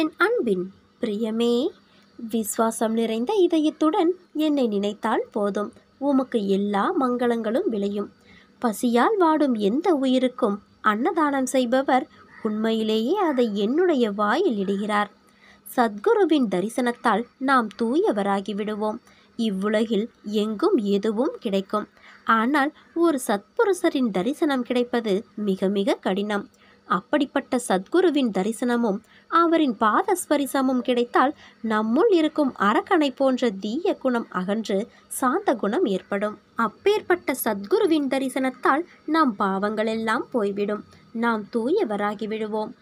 என் அன்பின் பிரியமே விஸ்வாசம் நிறைந்த இதயத்துடன் என்னை நினைத்தால் போதும் உமக்கு எல்லா மங்களங்களும் விளையும் பசியால் வாடும் எந்த உயிருக்கும் அன்னதானம் செய்பவர் உண்மையிலேயே அதை என்னுடைய வாயில் இடுகிறார் சத்குருவின் தரிசனத்தால் நாம் தூயவராகி விடுவோம் இவ்வுலகில் எங்கும் எதுவும் கிடைக்கும் ஆனால் ஒரு சத்புருஷரின் தரிசனம் கிடைப்பது மிக மிக கடினம் அப்படிப்பட்ட சத்குருவின் தரிசனமும் அவரின் பாத ஸ்பரிசமும் கிடைத்தால் நம்முள் இருக்கும் அரக்கனை போன்ற தீய குணம் அகன்று சாந்த குணம் ஏற்படும் அப்பேற்பட்ட சத்குருவின் தரிசனத்தால் நம் பாவங்களெல்லாம் போய்விடும் நாம் தூயவராகி விடுவோம்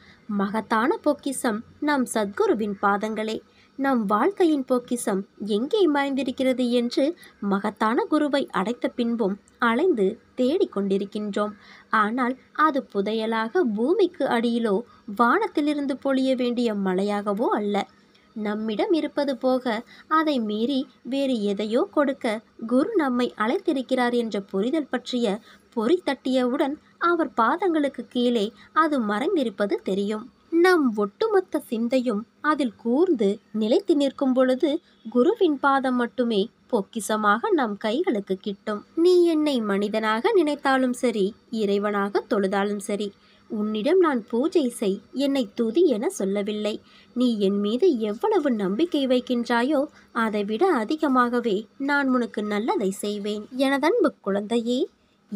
மகத்தான பொக்கிசம் நம் சத்குருவின் பாதங்களே நம் வாழ்க்கையின் பொக்கிசம் எங்கே மறைந்திருக்கிறது என்று மகத்தான குருவை அடைத்த பின்பும் அலைந்து தேடிக்கொண்டிருக்கின்றோம் ஆனால் அது புதையலாக பூமிக்கு அடியிலோ வானத்திலிருந்து பொழிய வேண்டிய மழையாகவோ அல்ல நம்மிடம் இருப்பது போக அதை மீறி வேறு எதையோ கொடுக்க குரு நம்மை அழைத்திருக்கிறார் என்ற புரிதல் பற்றிய பொறி தட்டியவுடன் அவர் பாதங்களுக்கு கீழே அது மறைந்திருப்பது தெரியும் நம் ஒட்டுமொத்த சிந்தையும் அதில் கூர்ந்து நிலைத்து நிற்கும் பொழுது குருவின் பாதம் மட்டுமே பொக்கிசமாக நம் கைகளுக்கு கிட்டும் நீ என்னை மனிதனாக நினைத்தாலும் சரி இறைவனாக தொழுதாலும் சரி உன்னிடம் நான் பூஜை செய் என்னை துதி என சொல்லவில்லை நீ என் மீது எவ்வளவு நம்பிக்கை வைக்கின்றாயோ அதைவிட அதிகமாகவே நான் உனக்கு நல்லதை செய்வேன் எனதன்பு குழந்தையே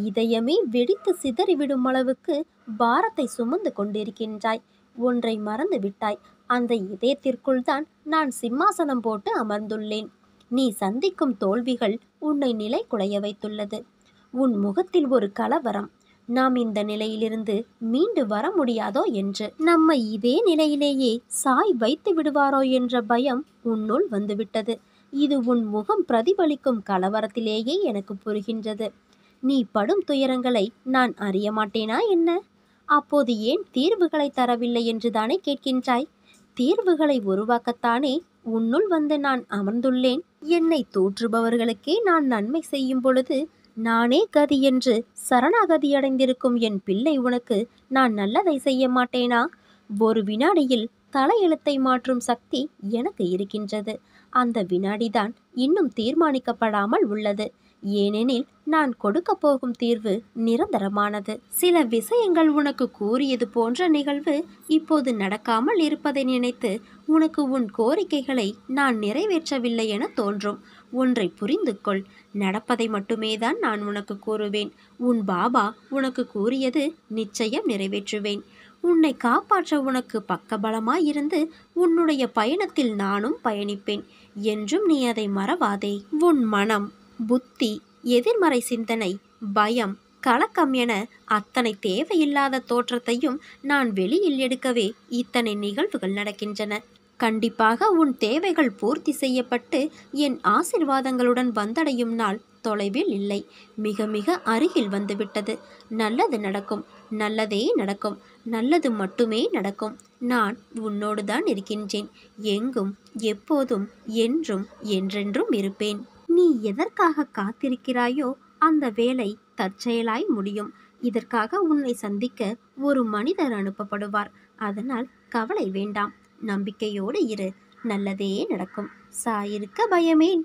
இதயமே வெடித்து சிதறிவிடும் அளவுக்கு பாரத்தை சுமந்து கொண்டிருக்கின்றாய் ஒன்றை மறந்து விட்டாய் அந்த இதயத்திற்குள் தான் நான் சிம்மாசனம் போட்டு அமர்ந்துள்ளேன் நீ சந்திக்கும் தோல்விகள் உன்னை நிலை குலைய வைத்துள்ளது உன் முகத்தில் ஒரு கலவரம் நாம் இந்த நிலையிலிருந்து மீண்டு வர முடியாதோ என்று நம்மை இதே நிலையிலேயே சாய் வைத்து விடுவாரோ என்ற பயம் உன்னுள் வந்துவிட்டது இது உன் முகம் பிரதிபலிக்கும் கலவரத்திலேயே எனக்கு புரிகின்றது நீ படும் துயரங்களை நான் அறிய மாட்டேனா என்ன அப்போது ஏன் தீர்வுகளை தரவில்லை என்றுதானே கேட்கின்றாய் தீர்வுகளை உருவாக்கத்தானே உன்னுள் வந்து நான் அமர்ந்துள்ளேன் என்னை தோற்றுபவர்களுக்கே நான் நன்மை செய்யும் பொழுது நானே கதி என்று சரணாகதி அடைந்திருக்கும் என் பிள்ளை உனக்கு நான் நல்லதை செய்ய மாட்டேனா ஒரு வினாடியில் தலையெழுத்தை மாற்றும் சக்தி எனக்கு இருக்கின்றது அந்த வினாடிதான் இன்னும் தீர்மானிக்கப்படாமல் உள்ளது ஏனெனில் நான் கொடுக்கப் போகும் தீர்வு நிரந்தரமானது சில விஷயங்கள் உனக்கு கூறியது போன்ற நிகழ்வு இப்போது நடக்காமல் இருப்பதை நினைத்து உனக்கு உன் கோரிக்கைகளை நான் நிறைவேற்றவில்லை என தோன்றும் ஒன்றை புரிந்து கொள் நடப்பதை மட்டுமே தான் நான் உனக்கு கூறுவேன் உன் பாபா உனக்கு கூறியது நிச்சயம் நிறைவேற்றுவேன் உன்னை காப்பாற்ற உனக்கு பக்கபலமாய் இருந்து உன்னுடைய பயணத்தில் நானும் பயணிப்பேன் என்றும் நீ அதை மறவாதே உன் மனம் புத்தி எதிர்மறை சிந்தனை பயம் கலக்கம் என அத்தனை தேவையில்லாத தோற்றத்தையும் நான் வெளியில் எடுக்கவே இத்தனை நிகழ்வுகள் நடக்கின்றன கண்டிப்பாக உன் தேவைகள் பூர்த்தி செய்யப்பட்டு என் ஆசிர்வாதங்களுடன் வந்தடையும் நாள் தொலைவில் இல்லை மிக மிக அருகில் வந்துவிட்டது நல்லது நடக்கும் நல்லதே நடக்கும் நல்லது மட்டுமே நடக்கும் நான் உன்னோடு தான் இருக்கின்றேன் எங்கும் எப்போதும் என்றும் என்றென்றும் இருப்பேன் நீ எதற்காக காத்திருக்கிறாயோ அந்த வேலை தற்செயலாய் முடியும் இதற்காக உன்னை சந்திக்க ஒரு மனிதர் அனுப்பப்படுவார் அதனால் கவலை வேண்டாம் நம்பிக்கையோடு இரு நல்லதே நடக்கும் சாயிருக்க பயமேன்